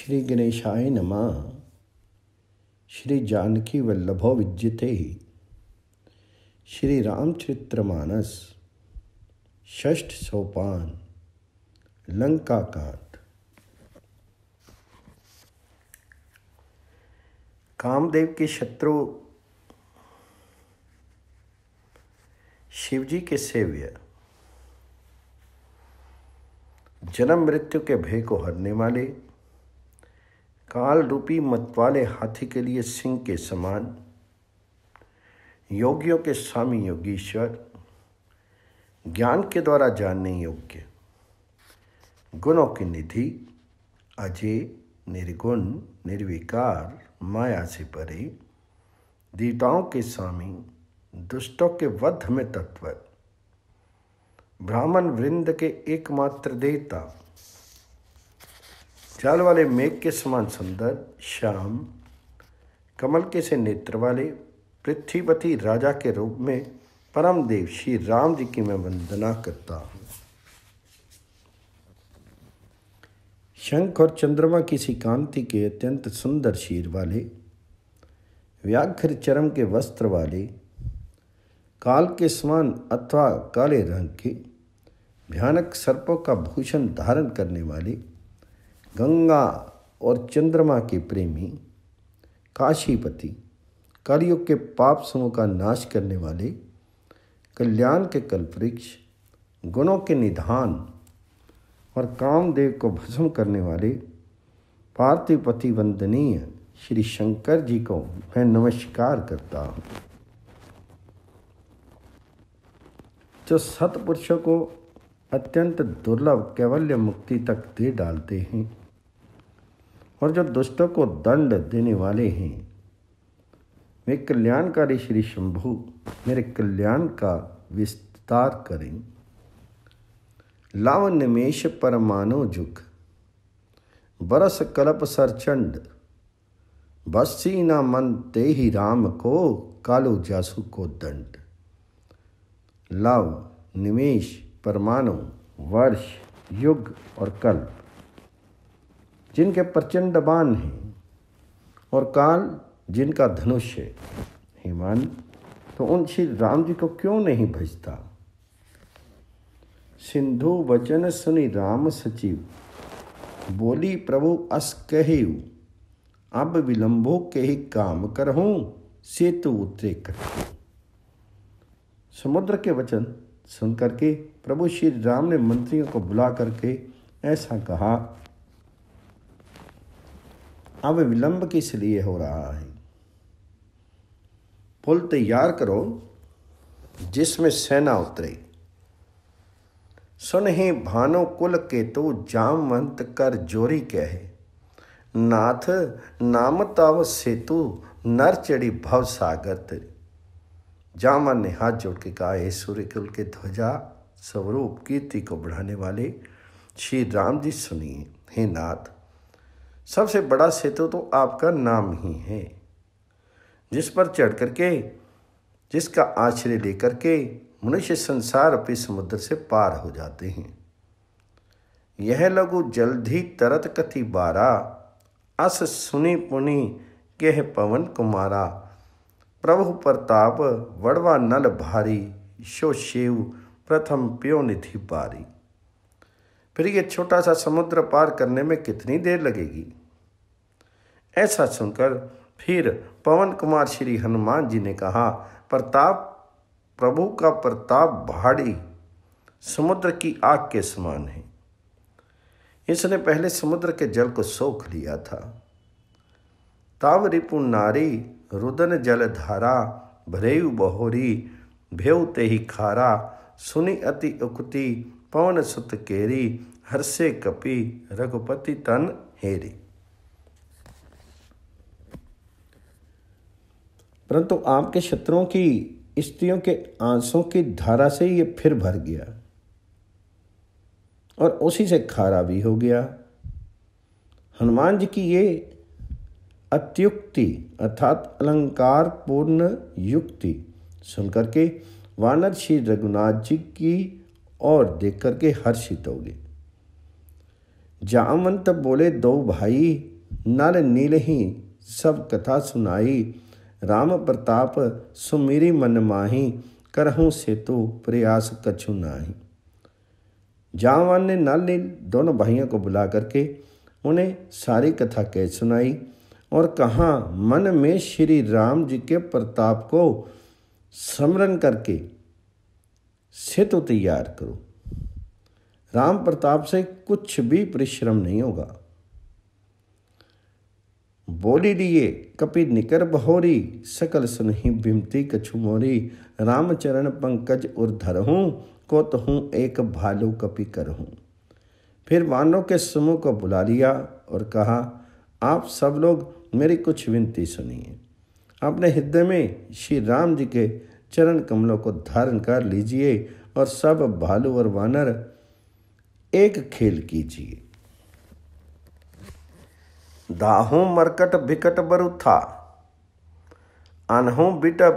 श्री गणेशाय नम श्री जानकी वल्लभो विज्यते श्री रामचरित्रमानस षष्ठ सोपान लंका कांड कामदेव के शत्रु शिवजी के सेव्य जन्म मृत्यु के भय को हरने वाले काल रूपी मतवाले हाथी के लिए सिंह के समान योगियों के स्वामी योगीश्वर ज्ञान के द्वारा जानने योग्य गुणों की निधि अजय निर्गुण निर्विकार माया से परे देवताओं के स्वामी दुष्टों के वध में तत्व ब्राह्मण वृंद के एकमात्र देवता चाल वाले मेघ के समान सुंदर श्याम कमल के से नेत्र वाले पृथ्वीपति राजा के रूप में परम देव श्री राम जी की मैं वंदना करता हूँ शंख और चंद्रमा की सी कांति के अत्यंत सुंदर शीर वाले व्याघ्र चरम के वस्त्र वाले काल के समान अथवा काले रंग के भयानक सर्पों का भूषण धारण करने वाले गंगा और चंद्रमा के प्रेमी काशीपति कलयुग के पाप समूह का नाश करने वाले कल्याण के कल्पवृक्ष गुणों के निधान और कामदेव को भस्म करने वाले पार्थिवपति वंदनीय श्री शंकर जी को मैं नमस्कार करता हूँ जो सतपुरुषों को अत्यंत दुर्लभ कैवल्य मुक्ति तक दे डालते हैं और जो दुष्टों को दंड देने वाले हैं वे कल्याणकारी श्री शंभु मेरे कल्याण का विस्तार करें निमेश परमाणु जुग बरस कलप सरचंड बसी न मन ते ही राम को कालो जासु को दंड लव निमेश परमाणु वर्ष युग और कल्प जिनके प्रचंड बाण हैं और काल जिनका धनुष है हेमान तो उन श्री राम जी को क्यों नहीं भजता सिंधु वचन सुनी राम सचिव बोली प्रभु अस कहे अब विलंबो के ही काम करहूँ सेतु उतरे कर समुद्र के वचन सुन करके प्रभु श्री राम ने मंत्रियों को बुला करके ऐसा कहा अब विलंब किस लिए हो रहा है पुल तैयार करो जिसमें सेना उतरे सुनहे भानो कुल के तो जामवंत कर जोरी कहे नाथ नाम तव सेतु नर चढ़ी भव सागर तेरी जामन ने हाथ जोड़ के कहा हे सूर्य कुल के ध्वजा स्वरूप कीर्ति को बढ़ाने वाले श्री राम जी सुनिए हे नाथ सबसे बड़ा सेतु तो आपका नाम ही है जिस पर चढ़ करके जिसका आश्रय लेकर के मनुष्य संसार अपने समुद्र से पार हो जाते हैं यह लघु जल्दी ही तरत कथि बारा अस सुनी पुनि केह पवन कुमारा प्रभु प्रताप वड़वा नल भारी शो शिव प्रथम प्यो निधि पारी फिर ये छोटा सा समुद्र पार करने में कितनी देर लगेगी ऐसा सुनकर फिर पवन कुमार श्री हनुमान जी ने कहा प्रताप प्रभु का प्रताप भाड़ी समुद्र की आग के समान है इसने पहले समुद्र के जल को सोख लिया था ताव रिपु नारी रुदन जल धारा भरेयु बहोरी ते ही खारा सुनी अति उकती पवन सुत केरी हर्षे कपि रघुपति तन हेरी परंतु आपके शत्रुओं की स्त्रियों के आंसों की धारा से ये फिर भर गया और उसी से खारा भी हो गया हनुमान जी की ये अत्युक्ति अर्थात अलंकार पूर्ण युक्ति सुनकर के वानर श्री रघुनाथ जी की और देख करके हर्षित हो गए जामवंत बोले दो भाई नर नील ही सब कथा सुनाई राम प्रताप सुमिरी मन माही करहूँ सेतु तो प्रयास कछु नाही जावान ने नल ने दोनों भाइयों को बुला करके उन्हें सारी कथा कह सुनाई और कहा मन में श्री राम जी के प्रताप को स्मरण करके सेतु तो तैयार करो राम प्रताप से कुछ भी परिश्रम नहीं होगा बोली लिए कपि निकर बहोरी सकल सुनही बिमती कछु मोरी रामचरण पंकज उर धरहूँ को तो हूँ एक भालू कपि करहूँ फिर वानों के समूह को बुला लिया और कहा आप सब लोग मेरी कुछ विनती सुनिए अपने हृदय में श्री राम जी के चरण कमलों को धारण कर लीजिए और सब भालू और वानर एक खेल कीजिए दाहू मरकट बिकट बरुथा अनहू बिटप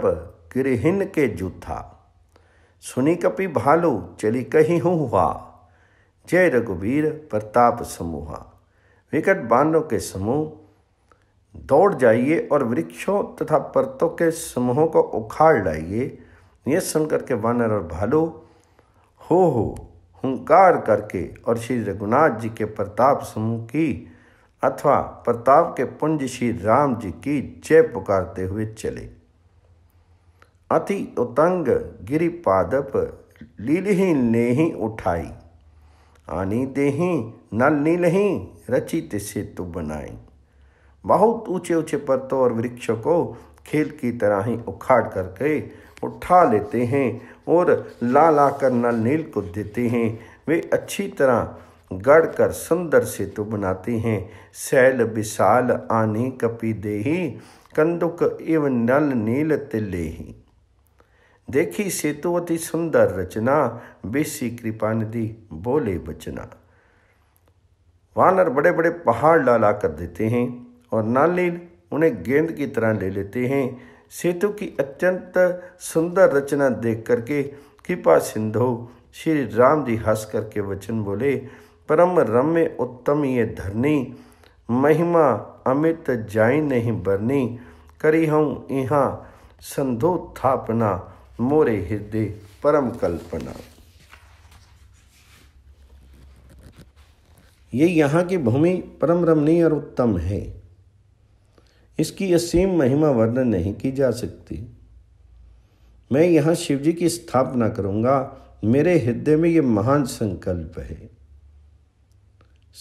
गिरहिन के जूथा सुनी कपि भालू चली कही हूँ हुआ जय रघुवीर प्रताप समूहा विकट बानों के समूह दौड़ जाइए और वृक्षों तथा परतों के समूहों को उखाड़ लाइए यह सुनकर के वानर और भालू हो हो हुंकार करके और श्री रघुनाथ जी के प्रताप समूह की अथवा प्रताप के पुंज श्री राम जी की जय पुकारते हुए चले अति उतंग गिरि पादप ने ही उठाई आनी देही नल नीलही रचित सेतु बनाई बहुत ऊंचे ऊंचे पर्तों और वृक्षों को खेल की तरह ही उखाड़ करके उठा लेते हैं और ला ला कर नल नील को देते हैं वे अच्छी तरह गढ़ कर सुंदर सेतु बनाते हैं सैल विशाल आने कपि देही कंदुक एवं नल नील तिले ही देखी सेतु अति सुंदर रचना बेसी कृपा निधि बोले बचना वानर बड़े बड़े पहाड़ लाला कर देते हैं और नालील उन्हें गेंद की तरह ले लेते हैं सेतु की अत्यंत सुंदर रचना देख करके कृपा सिंधु श्री राम जी हंस करके वचन बोले परम रम्य उत्तम ये धरनी महिमा अमित जाय नहीं बरनी करी हूँ यहाँ संधो थापना मोरे हृदय परम कल्पना ये यहाँ की भूमि परम रमणीय और उत्तम है इसकी असीम महिमा वर्णन नहीं की जा सकती मैं यहाँ शिवजी की स्थापना करूँगा मेरे हृदय में ये महान संकल्प है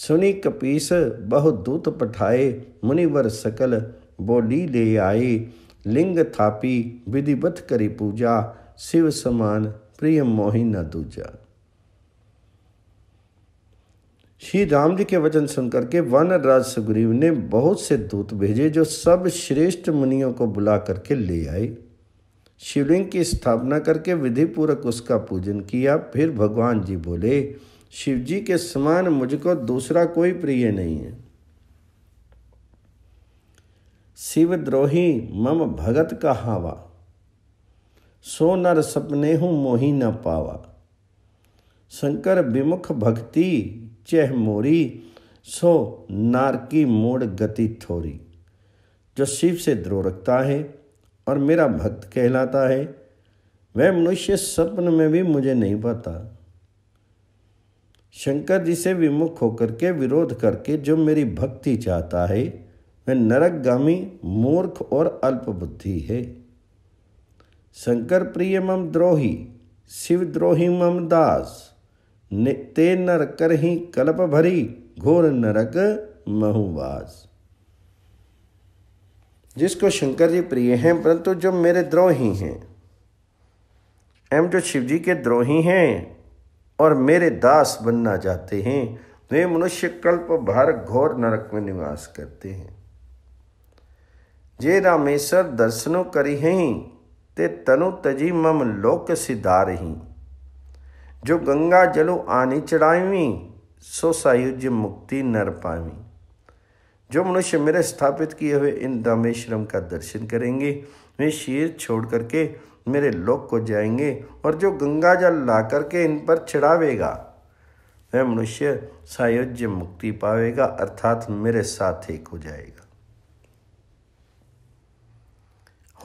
सुनि कपीस बहुदूत पठाए मुनिवर सकल बोली ले आए लिंग थापी विधिवत करी पूजा शिव समान प्रिय मोहि न दूजा श्री राम जी के वचन सुन करके वन राज सुग्रीव ने बहुत से दूत भेजे जो सब श्रेष्ठ मुनियों को बुला करके ले आए शिवलिंग की स्थापना करके विधि पूर्वक उसका पूजन किया फिर भगवान जी बोले शिवजी के समान मुझको दूसरा कोई प्रिय नहीं है शिव द्रोही मम भगत का हावा सो नर सपने हूँ मोही न पावा शंकर विमुख भक्ति चह मोरी सो नार की मोड़ गति थोरी जो शिव से द्रोह रखता है और मेरा भक्त कहलाता है वह मनुष्य सपन में भी मुझे नहीं पता शंकर जी से विमुख होकर के विरोध करके जो मेरी भक्ति चाहता है वह नरकगामी मूर्ख और अल्पबुद्धि है शंकर प्रिय मम द्रोही शिव द्रोही मम दास ते कर ही कल्प भरी घोर नरक महुवास जिसको शंकर जी प्रिय हैं परंतु जो मेरे द्रोही हैं एम जो शिव जी के द्रोही हैं और मेरे दास बनना चाहते हैं वे तो मनुष्य कल्प भर घोर नरक में निवास करते हैं जे रामेश्वर दर्शनों करी हैं ते तनु तजी मम लोक ही जो गंगा जलो आनी चढ़ावी सो सायुज मुक्ति नर पावी जो मनुष्य मेरे स्थापित किए हुए इन दामेश्वरम का दर्शन करेंगे वे शीर छोड़ करके मेरे लोक को जाएंगे और जो गंगा जल ला करके इन पर छिड़ावेगा वह मनुष्य सायोज्य मुक्ति पावेगा अर्थात मेरे साथ एक हो जाएगा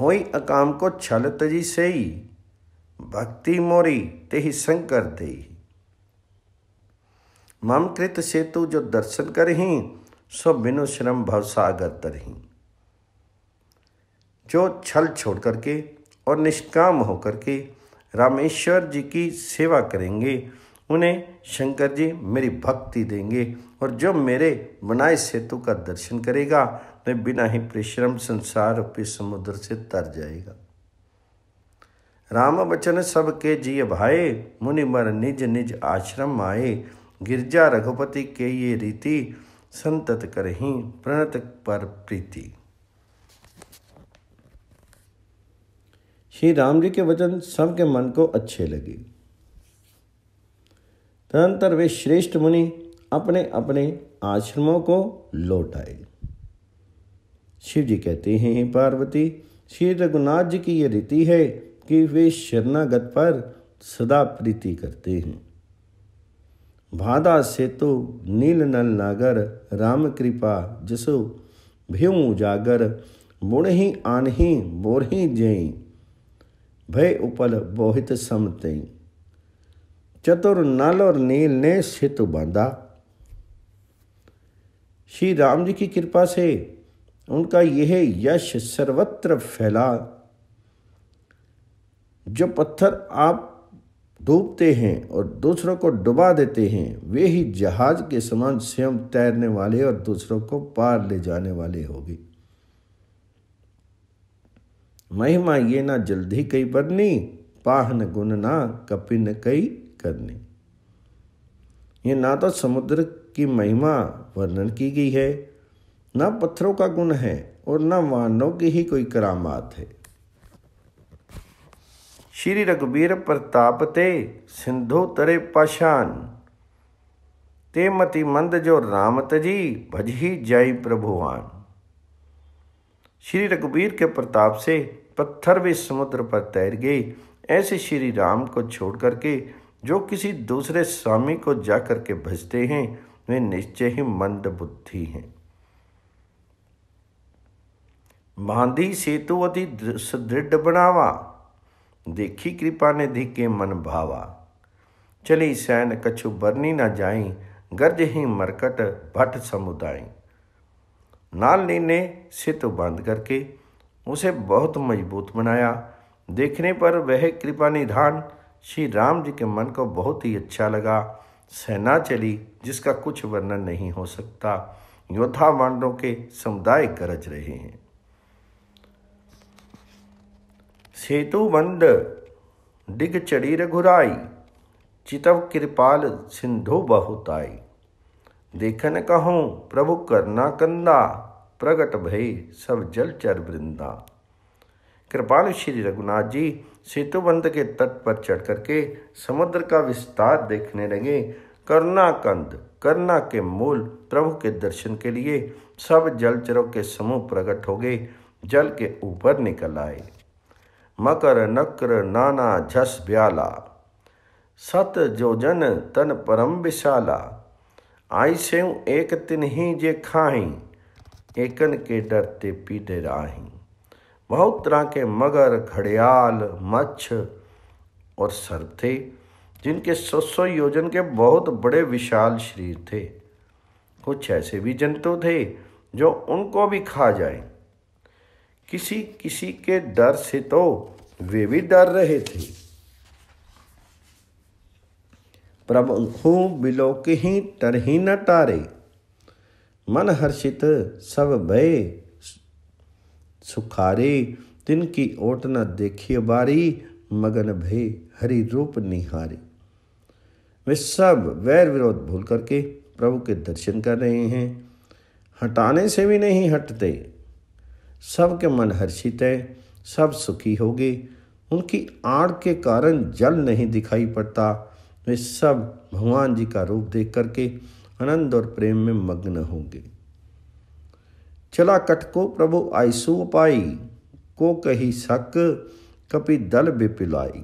हो अकाम को छल तजी ही भक्ति मोरी ही शंकर दे ममकृत सेतु जो दर्शन करही सो बिनु श्रम भवसागर तरही जो छल छोड़ करके और निष्काम होकर के रामेश्वर जी की सेवा करेंगे उन्हें शंकर जी मेरी भक्ति देंगे और जो मेरे बनाए सेतु का दर्शन करेगा वह बिना ही परिश्रम संसार रूपी समुद्र से तर जाएगा राम वचन सबके जिय भाए मुनिमर निज निज आश्रम आए गिरजा रघुपति के ये रीति संतत करहीं प्रणत पर प्रीति श्री राम जी के वचन सबके मन को अच्छे लगे तदंतर वे श्रेष्ठ मुनि अपने अपने आश्रमों को लौट आए शिव जी कहते हैं पार्वती श्री रघुनाथ जी की यह रीति है कि वे शरणागत पर सदा प्रीति करते हैं भादा सेतु नील नल नागर राम कृपा जसो भ्यू जागर ही आनही ही जय भय उपल बोहित समते चतुर नल और नील ने सितु बांधा श्री राम जी की कृपा से उनका यह यश सर्वत्र फैला जो पत्थर आप डूबते हैं और दूसरों को डुबा देते हैं वे ही जहाज के समान स्वयं तैरने वाले और दूसरों को पार ले जाने वाले होगी महिमा ये ना जल्दी कई बरनी पाहन गुण ना कपिन कई करनी ये ना तो समुद्र की महिमा वर्णन की गई है ना पत्थरों का गुण है और ना वानों की ही कोई करामात है श्री रघुबीर प्रताप ते सिंधु तरे पाषाण ते मति मंद जो राम तजी भज ही जय प्रभुवान श्री रघुवीर के प्रताप से पत्थर भी समुद्र पर तैर गए ऐसे श्री राम को छोड़ करके जो किसी दूसरे स्वामी को जा करके भजते हैं वे निश्चय ही मंद बुद्धि हैं बांधी सेतु अति सुदृढ़ बनावा देखी कृपा ने धिके मन भावा चली सैन कछु बरनी न जाई गर्ज ही मरकट भट समुदाय नालनी ने तो बंद करके उसे बहुत मजबूत बनाया देखने पर वह कृपा निधान श्री राम जी के मन को बहुत ही अच्छा लगा सेना चली जिसका कुछ वर्णन नहीं हो सकता योद्धा मांडों के समुदाय गरज रहे हैं बंद डिग चढ़ी रघुराई चितव कृपाल सिंधु बहुताई देखन कहूँ प्रभु करना कंदा प्रगट भई सब जलचर वृंदा कृपाल श्री रघुनाथ जी सेतुबंध के तट पर चढ़ करके समुद्र का विस्तार देखने लगे करुणा कंद करुणा के मूल प्रभु के दर्शन के लिए सब जलचरों के समूह प्रकट हो गए जल के ऊपर निकल आए मकर नक्र नाना झस ब्याला सत जोजन तन परम विशाला आइसे एक तिन ही जे खाही एकन के डरते पीटे राही बहुत तरह के मगर घड़ियाल मच्छ और सर्प थे जिनके सौ सौ योजन के बहुत बड़े विशाल शरीर थे कुछ ऐसे भी जंतु थे जो उनको भी खा जाए किसी किसी के डर से तो वे भी डर रहे थे प्रभ हूँ बिलोक ही तरही न टारे मन हर्षित सब भय सुखारे की ओट न देखिए बारी मगन भय हरि रूप निहारे वे सब वैर विरोध भूल करके प्रभु के दर्शन कर रहे हैं हटाने से भी नहीं हटते सबके मन हर्षित है सब सुखी हो गए उनकी आड़ के कारण जल नहीं दिखाई पड़ता वे सब भगवान जी का रूप देख करके आनंद और प्रेम में मग्न होंगे चला कट को प्रभु आयसु उपाई को कही सक कपि दल बिपिलाई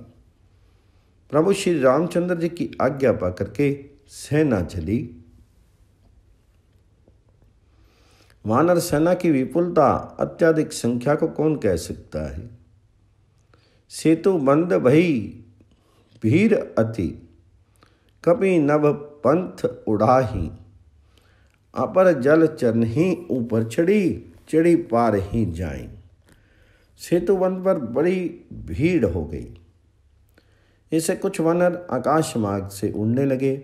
प्रभु श्री रामचंद्र जी की आज्ञा पा करके सेना चली वानर सेना की विपुलता अत्याधिक संख्या को कौन कह सकता है सेतु बंद भई भीड़ अति कभी नभ पंथ उड़ाही अपर जल ही ऊपर चढ़ी चिड़ी पार ही जाई सेतु वन पर बड़ी भीड़ हो गई इसे कुछ वनर आकाश मार्ग से उड़ने लगे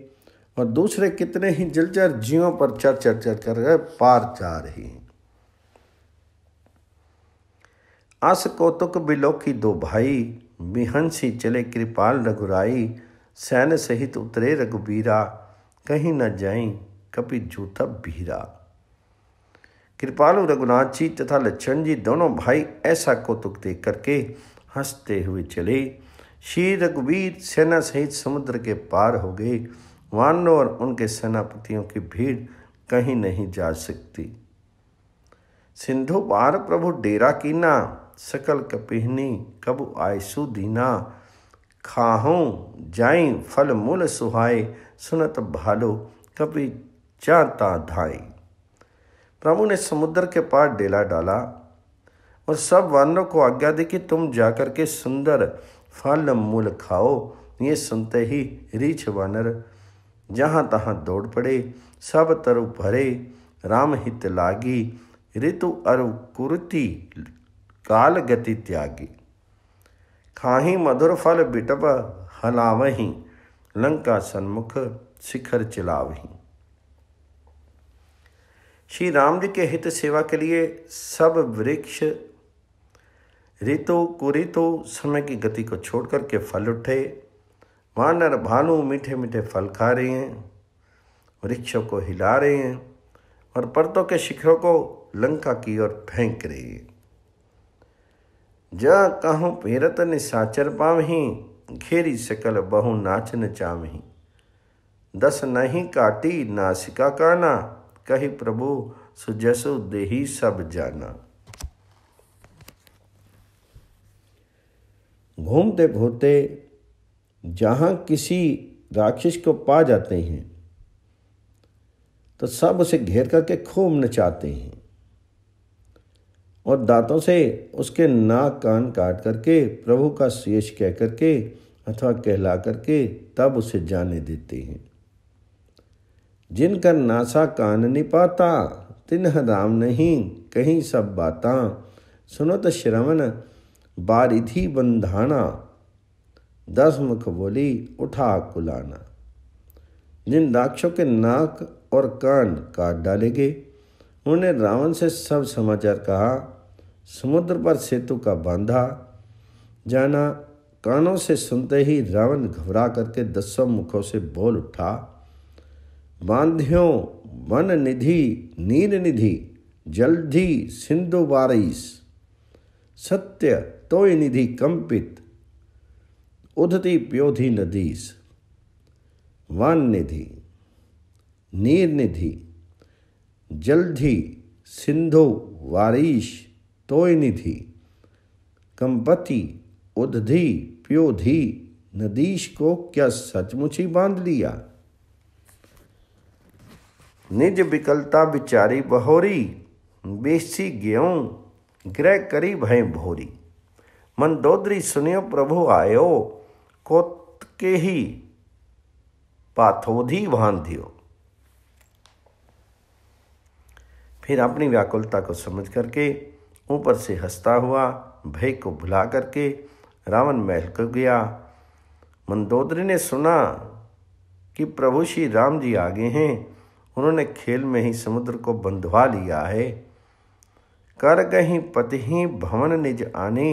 और दूसरे कितने ही जलचर जीवों पर चर चर चर कर पार जा रहे हैं आस कौतुक बिलोकी दो भाई बिहंसी चले कृपाल रघुराई सैन्य सहित उतरे रघुबीरा कहीं न जाई कपि जूथा भीरा कृपालु रघुनाथ जी तथा लक्ष्मण जी दोनों भाई ऐसा कौतुक देख करके हंसते हुए चले श्री रघुवीर सेना सहित समुद्र के पार हो गए वानों और उनके सेनापतियों की भीड़ कहीं नहीं जा सकती सिंधु पार प्रभु डेरा कीना सकल कपिहनी कबु आयसु दीना खाहूँ जाई फल मूल सुहाए सुनत भालो कभी जाता धाई प्रभु ने समुद्र के पार डेला डाला और सब वानरों को आज्ञा दी कि तुम जाकर के सुंदर फल मूल खाओ ये सुनते ही रीछ वानर जहाँ तहाँ दौड़ पड़े सब तरु भरे राम हित लागी ऋतु अरु कुरुति काल गति त्यागी थाही मधुर फल बिटप हलावही लंका सन्मुख शिखर चिलावही श्री राम जी के हित सेवा के लिए सब वृक्ष ऋतु कुरितु समय की गति को छोड़ के फल उठे वानर भानु मीठे मीठे फल खा रहे हैं वृक्षों को हिला रहे हैं और पर्तों के शिखरों को लंका की ओर फेंक रही है जा कहूँ पेरत ने साचर पावही घेरी सकल बहु नाच चावही दस नहीं काटी नासिका काना कही प्रभु सुजसु देही सब जाना घूमते घूमते जहाँ किसी राक्षस को पा जाते हैं तो सब उसे घेर करके खूब नचाते हैं और दांतों से उसके नाक कान काट करके प्रभु का शेष कह करके अथवा कहला करके तब उसे जाने देते हैं जिनका नासा कान नहीं पाता तिन्ह राम नहीं कहीं सब बाता तो श्रवण बारिधि बंधाना दस मुख बोली उठा कुलाना जिन दाक्षों के नाक और कान काट डाले गए उन्होंने रावण से सब समाचार कहा समुद्र पर सेतु का बांधा जाना कानों से सुनते ही रावण घबरा करके दसों मुखों से बोल उठा बांध्यों वन निधि नीर निधि जलधि सिंधु बारिश सत्य तोय निधि कंपित उधति प्योधि नदीस वन निधि नीर निधि जलधि सिंधु वारिश तोयनिधि कंपति उदधि प्योधि नदीश को क्या सचमुच ही बांध लिया निज विकलता बिचारी बहोरी बेसी गेहूँ ग्रह करी भय भोरी मंदोदरी सुनियो प्रभु आयो कोत के ही पाथोधी बांधियो फिर अपनी व्याकुलता को समझ करके ऊपर से हंसता हुआ भय को भुला करके रावण महल को गया मंदोदरी ने सुना कि प्रभु श्री राम जी आगे हैं उन्होंने खेल में ही समुद्र को बंधवा लिया है कर गही पति भवन निज आनी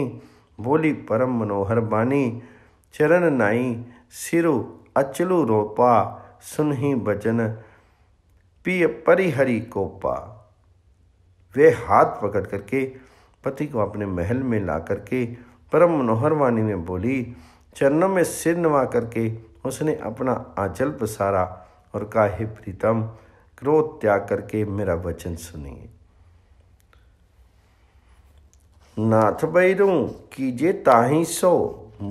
बोली परम मनोहर बानी चरण नाई सिरु अचलु रोपा सुन ही बचन पिय परिहरी कोपा वे हाथ पकड़ करके पति को अपने महल में ला करके परम मनोहर वाणी में बोली चरणों में सिर नवा करके उसने अपना आंचल पसारा और काहे प्रीतम क्रोध त्याग करके मेरा वचन सुनिए नाथ बैरू कीजे ताही सो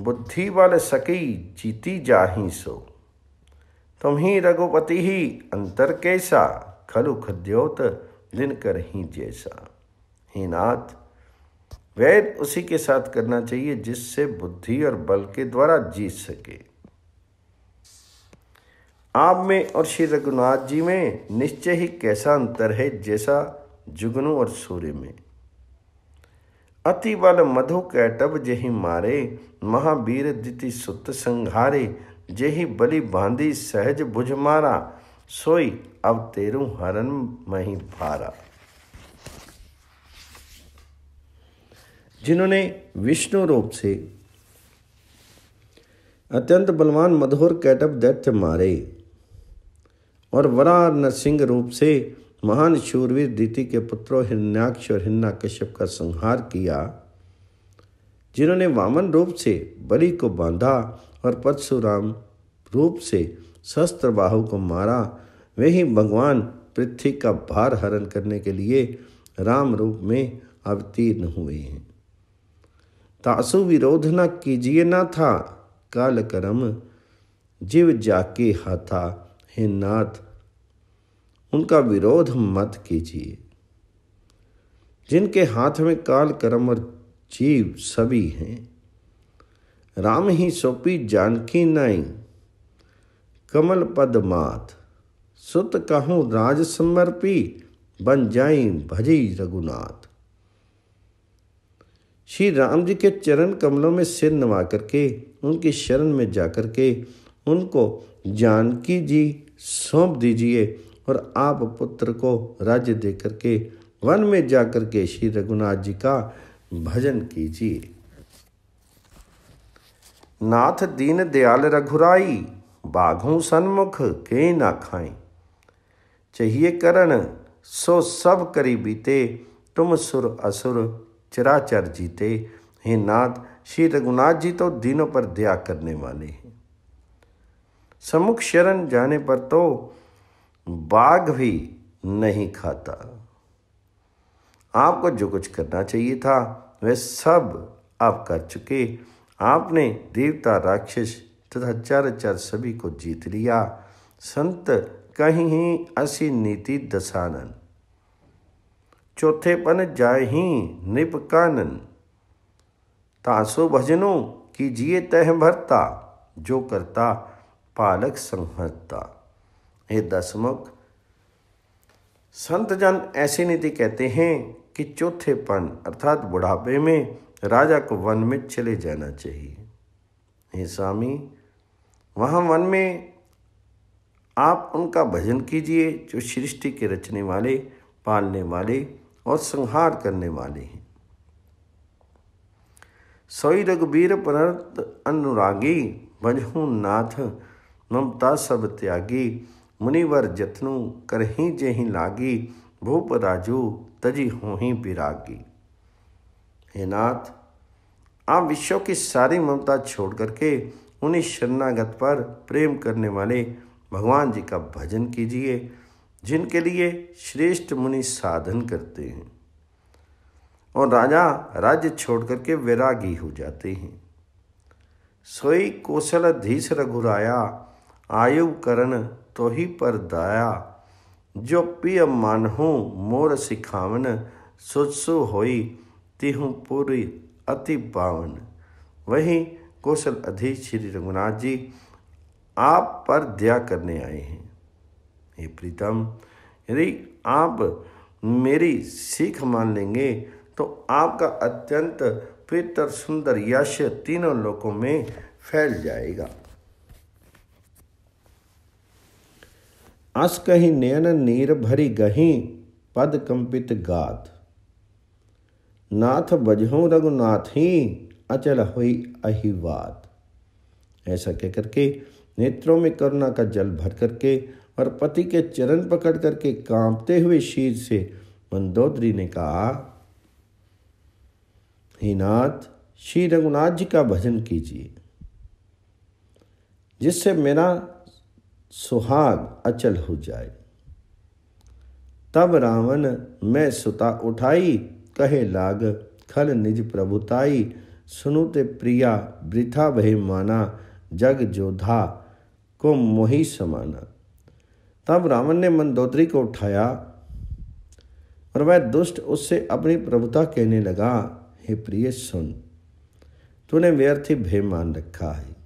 बुद्धि वाले सकी जीती जाही सो तुम ही रघुपति ही अंतर कैसा खलु खद्योत दिन कर ही जैसा हे नाथ वैर उसी के साथ करना चाहिए जिससे बुद्धि और बल के द्वारा जीत सके आप में और श्री रघुनाथ जी में निश्चय ही कैसा अंतर है जैसा जुगनू और सूर्य में अति बल मधु कैटब जही मारे महावीर दिति सुत संघारे जही बलि बांधी सहज बुझ मारा सोई अब तेरू हरन मही भारा जिन्होंने विष्णु रूप से अत्यंत बलवान मधोर कैटअप दैत्य मारे और वरार नरसिंह रूप से महान शूरवीर दीति के पुत्रों हिरण्याक्ष और हिन्ना कश्यप का संहार किया जिन्होंने वामन रूप से बलि को बांधा और परशुराम रूप से शस्त्र बाहु को मारा वे ही भगवान पृथ्वी का भार हरण करने के लिए राम रूप में अवतीर्ण हुए हैं तासु विरोध न कीजिए ना था काल कर्म जीव जाके हाथा हे नाथ उनका विरोध मत कीजिए जिनके हाथ में काल कर्म और जीव सभी हैं राम ही सोपी जानकी नाई कमल पद मात सुत कहूँ राज समर्पी बन जाई भजी रघुनाथ श्री राम जी के चरण कमलों में सिर नवा करके उनकी शरण में जा कर के उनको जानकी जी सौंप दीजिए और आप पुत्र को राज्य दे करके वन में जा कर के श्री रघुनाथ जी का भजन कीजिए नाथ दीन दयाल रघुराई बाघों सन्मुख के ना खाएं चाहिए करण सो सब करी बीते तुम सुर असुर चराचर जीते हे नाथ श्री रघुनाथ जी तो दिनों पर दया करने वाले हैं समुख शरण जाने पर तो बाघ भी नहीं खाता आपको जो कुछ करना चाहिए था वह सब आप कर चुके आपने देवता राक्षस तथा चर चर सभी को जीत लिया संत कहीं ही असी नीति दशानन चौथे पन जाहि नृप कानन तासो भजनो कीजिए तह भरता जो करता पालक संहरता हे दसमुख संत जन ऐसी नीति कहते हैं कि चौथे पन अर्थात बुढ़ापे में राजा को वन में चले जाना चाहिए हे स्वामी वहाँ वन में आप उनका भजन कीजिए जो सृष्टि के रचने वाले पालने वाले और संहार करने वाले हैं सोई रघुबीर परत अनुरागी बजहू नाथ ममता सब त्यागी मुनिवर जतनु करही जेहि लागी भूप राजू तजी ही बिरागी हे नाथ आप विश्व की सारी ममता छोड़ करके उन्हीं शरणागत पर प्रेम करने वाले भगवान जी का भजन कीजिए जिनके लिए श्रेष्ठ मुनि साधन करते हैं और राजा राज्य छोड़कर के वैरागी हो जाते हैं सोई धीस रघुराया आयु करण तो ही पर दाया जो पिय मानहु मोर सिखावन सुसु होई तिहु पूरी अति पावन वहीं कौशल अधीश श्री रघुनाथ जी आप पर दया करने आए हैं हे प्रीतम यदि आप मेरी सीख मान लेंगे तो आपका अत्यंत पितर सुंदर यश तीनों लोकों में फैल जाएगा अस कहीं नयन नीर भरी गही पद कंपित गात नाथ बजहू रघुनाथ ही अचल हुई अहिवात ऐसा कह करके नेत्रों में करुणा का जल भर करके और पति के चरण पकड़ करके कांपते हुए शीर से मंदोदरी ने कहा हे नाथ श्री रघुनाथ जी का भजन कीजिए जिससे मेरा सुहाग अचल हो जाए तब रावण मैं सुता उठाई कहे लाग खल निज प्रभुताई सुनु ते प्रिया वृथा भय माना जग जोधा को मोही समाना तब रावण ने मंदोदरी को उठाया और वह दुष्ट उससे अपनी प्रभुता कहने लगा हे प्रिय सुन तूने व्यर्थ ही मान रखा है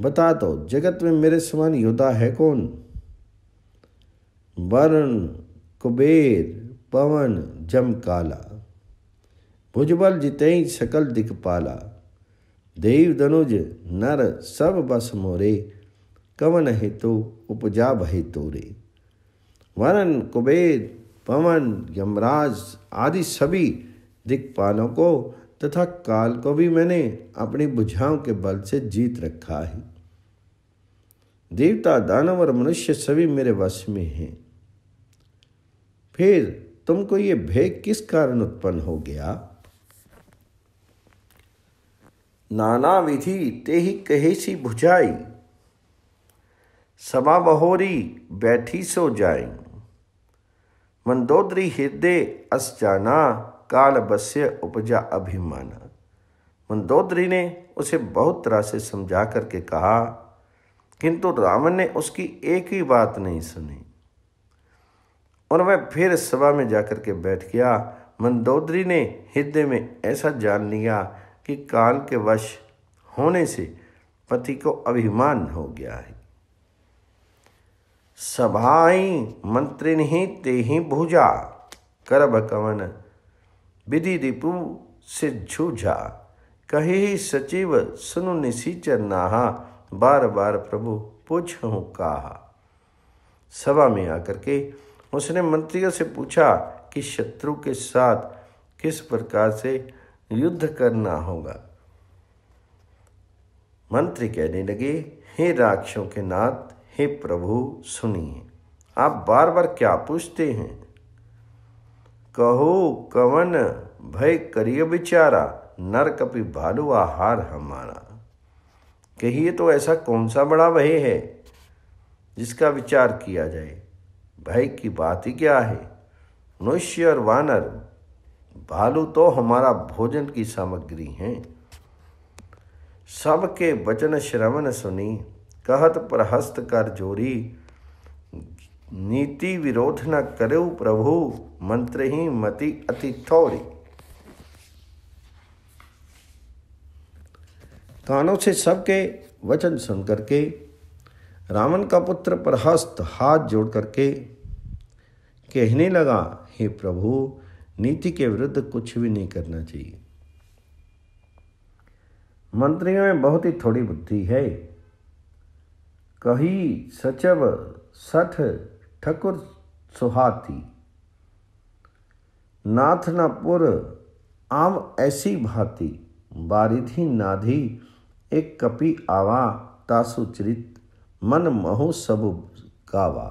बता दो तो, जगत में मेरे समान योद्धा है कौन वरुण कुबेर पवन जमकाला भुजबल जितेई सकल दिखपाला देव दनुज नर सब बस मोरे कवन हेतु उपजा हेतु रे वरन कुबेर पवन यमराज आदि सभी दिक्पालों को तथा काल को भी मैंने अपनी बुझाओं के बल से जीत रखा है देवता दानव और मनुष्य सभी मेरे वश में हैं फिर तुमको ये भय किस कारण उत्पन्न हो गया नाना विधि ते ही कहेसी बुझाई समा बहोरी बैठी सो जाए मंदोदरी हृदय अस जाना काल बस्य उपजा अभिमाना मंदोदरी ने उसे बहुत तरह से समझा करके कहा किंतु रावण ने उसकी एक ही बात नहीं सुनी और वह फिर सभा में जाकर के बैठ गया मंदोदरी ने हृदय में ऐसा जान लिया कि काल के वश होने से पति को अभिमान हो गया है सभाई ते ही भुजा करब कवन विधि रिपु से झूझा कही सचिव सुनु निशीचर नाहा बार बार प्रभु हूं कहा सभा में आकर के उसने मंत्रियों से पूछा कि शत्रु के साथ किस प्रकार से युद्ध करना होगा मंत्री कहने लगे हे राक्षों के नाथ हे प्रभु सुनिए आप बार बार क्या पूछते हैं कहो कवन भय करिए बिचारा नर कपि भालू आहार हमारा कहिए तो ऐसा कौन सा बड़ा भय है जिसका विचार किया जाए भय की बात ही क्या है मनुष्य और वानर भालू तो हमारा भोजन की सामग्री हैं सबके वचन श्रवण सुनी कहत प्रहस्त कर जोरी नीति विरोध न करो प्रभु मंत्र ही मति अति थौरी कानों से सबके वचन सुन करके रावण का पुत्र प्रहस्त हाथ जोड़ करके कहने लगा हे प्रभु नीति के विरुद्ध कुछ भी नहीं करना चाहिए मंत्रियों में बहुत ही थोड़ी बुद्धि है कही सचव सठ ठकुर सुहाती नाथ न पुर आम ऐसी भांति बारिधि नाधि एक कपि आवा तासुचरित मन महु सब गावा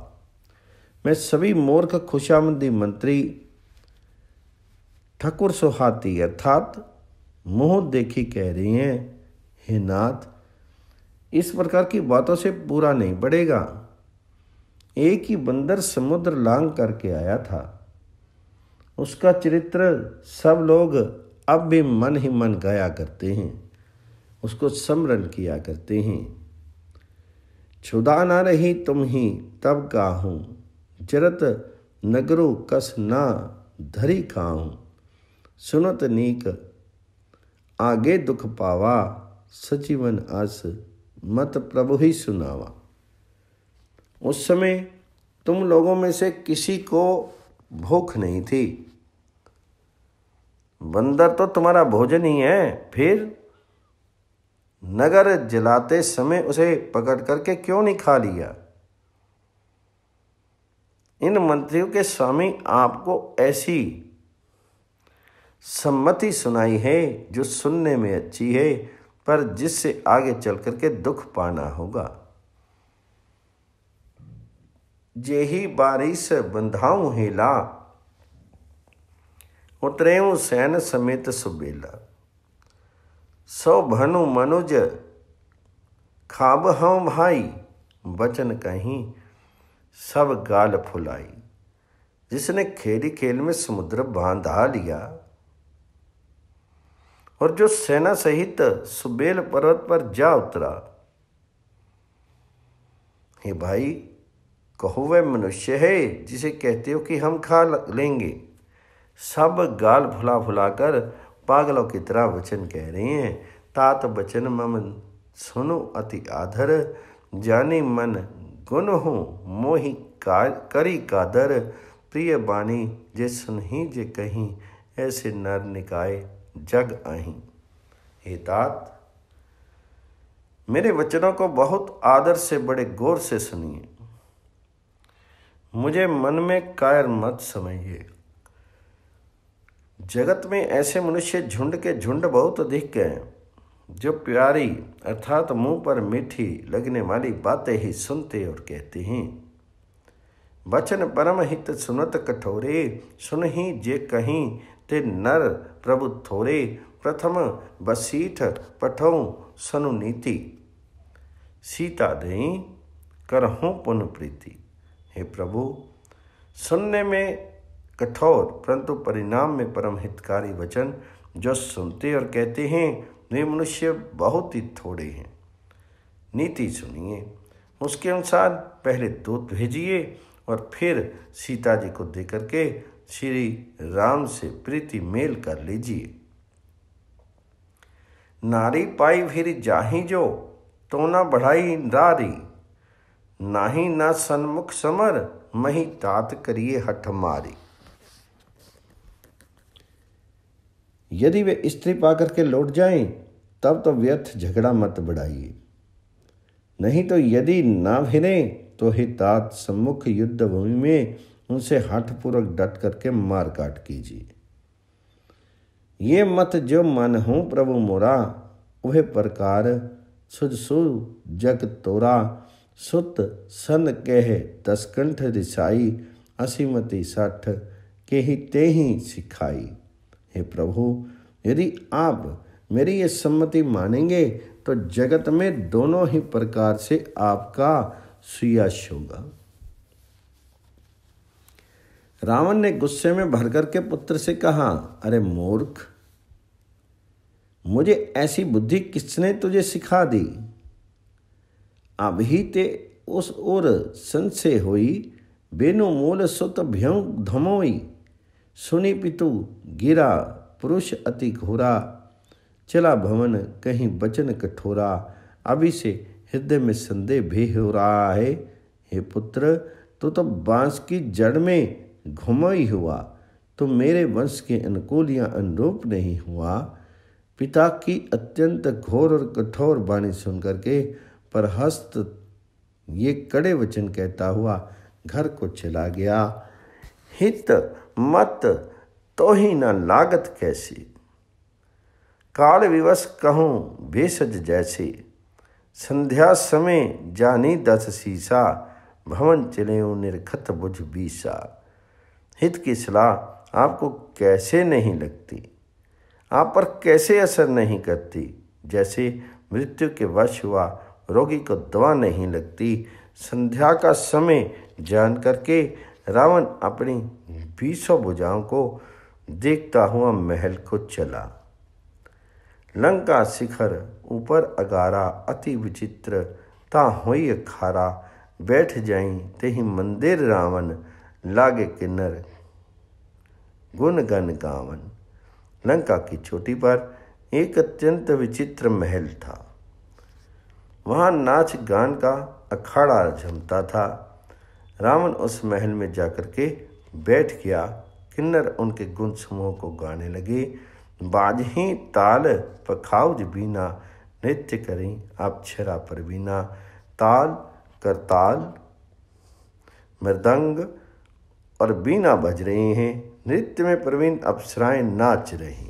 मैं सभी मूर्ख खुशामदी मंत्री ठकुर सुहाती अर्थात मुंह देखी कह रही हैं हे नाथ इस प्रकार की बातों से पूरा नहीं बढ़ेगा एक ही बंदर समुद्र लांग करके आया था उसका चरित्र सब लोग अब भी मन ही मन गाया करते हैं उसको समरण किया करते हैं छुदा ना रही तुम ही तब का जरत नगरो कस ना धरी खाऊं सुनत नीक आगे दुख पावा सचिवन आस मत प्रभु ही सुनावा उस समय तुम लोगों में से किसी को भूख नहीं थी बंदर तो तुम्हारा भोजन ही है फिर नगर जलाते समय उसे पकड़ करके क्यों नहीं खा लिया इन मंत्रियों के स्वामी आपको ऐसी सम्मति सुनाई है जो सुनने में अच्छी है पर जिससे आगे चल करके दुख पाना होगा जेही बारिश बंधाऊ हेला उतरेऊ सैन समेत सुबेला सौ भनु मनुज खाब हूँ भाई बचन कहीं सब गाल फुलाई जिसने खेली खेल में समुद्र बांधा लिया और जो सेना सहित सुबेल पर्वत पर जा उतरा हे भाई कहो वह मनुष्य है जिसे कहते हो कि हम खा लेंगे सब गाल भुला भुला कर पागलों की तरह वचन कह रहे हैं तात वचन मम सुनो अति आधर जानी मन गुन हो मोहि का करी कादर प्रिय बानी जे सुन ही जे कहीं ऐसे नर निकाय जग आही हे तात मेरे वचनों को बहुत आदर से बड़े गौर से सुनिए मुझे मन में कायर मत समझिए जगत में ऐसे मनुष्य झुंड के झुंड बहुत अधिक हैं जो प्यारी अर्थात मुंह पर मीठी लगने वाली बातें ही सुनते और कहते हैं वचन परम हित सुनत कठोरे सुन ही जे कहीं ते नर प्रभु थोरे प्रथम बसीठ सनु नीति सीता दई करहूँ पुन प्रीति हे प्रभु सुनने में कठोर परंतु परिणाम में परम हितकारी वचन जो सुनते और कहते हैं वे मनुष्य बहुत ही थोड़े हैं नीति सुनिए उसके अनुसार पहले दूत भेजिए और फिर सीता जी को देकर के श्री राम से प्रीति मेल कर लीजिए नारी पाई फिर जाही जो तो ना बढ़ाई नारी नाही ना सन्मुख समर मही तात करिए हठ मारी यदि वे स्त्री पा करके लौट जाएं तब तो व्यर्थ झगड़ा मत बढ़ाइए नहीं तो यदि ना भिरें तो हितात सम्मुख युद्ध भूमि में उनसे हठपूर्वक डट करके मार काट कीजिए ये मत जो मन हूँ प्रभु मोरा वह प्रकार सुजसु जग तोरा सुत सन कह तस्कंठ रिसाई असीमति सठ के ही ते ही सिखाई हे प्रभु यदि आप मेरी ये सम्मति मानेंगे तो जगत में दोनों ही प्रकार से आपका सुयश होगा रावण ने गुस्से में भरकर के पुत्र से कहा अरे मूर्ख मुझे ऐसी बुद्धि किसने तुझे सिखा दी अभी ते उस ओर संशय हुई बेनु मूल सुत भ्यौ धमोई सुनी पितु गिरा पुरुष अति घोरा चला भवन कहीं बचन कठोरा अभी से हृदय में संदेह भी हो रहा है हे पुत्र तू तो, तो बांस की जड़ में घुमई हुआ तो मेरे वंश के अनुकूल या अनुरूप नहीं हुआ पिता की अत्यंत घोर और कठोर वाणी सुनकर के परहस्त ये कड़े वचन कहता हुआ घर को चला गया हित मत तो ही न लागत कैसी काल विवश कहूँ भेषज जैसे संध्या समय जानी दस सीसा भवन चले निर्खत बुझ बीसा हित की सलाह आपको कैसे नहीं लगती आप पर कैसे असर नहीं करती जैसे मृत्यु के वश हुआ रोगी को दवा नहीं लगती संध्या का समय जान करके रावण अपनी बीसों बुझाओं को देखता हुआ महल को चला लंका शिखर ऊपर अगारा अति विचित्र ता होई खारा बैठ जाई ते ही मंदिर रावण लागे किन्नर गुण गन गावन लंका की छोटी पर एक अत्यंत विचित्र महल था वहां नाच गान का अखाड़ा जमता था रावण उस महल में जाकर के बैठ गया किन्नर उनके गुण समूह को गाने लगे बाजही ताल पखाउज बीना नृत्य करें अक्षरा पर बीना ताल करताल मृदंग और बीना बज रही हैं नृत्य में प्रवीण अप्सराएं नाच रही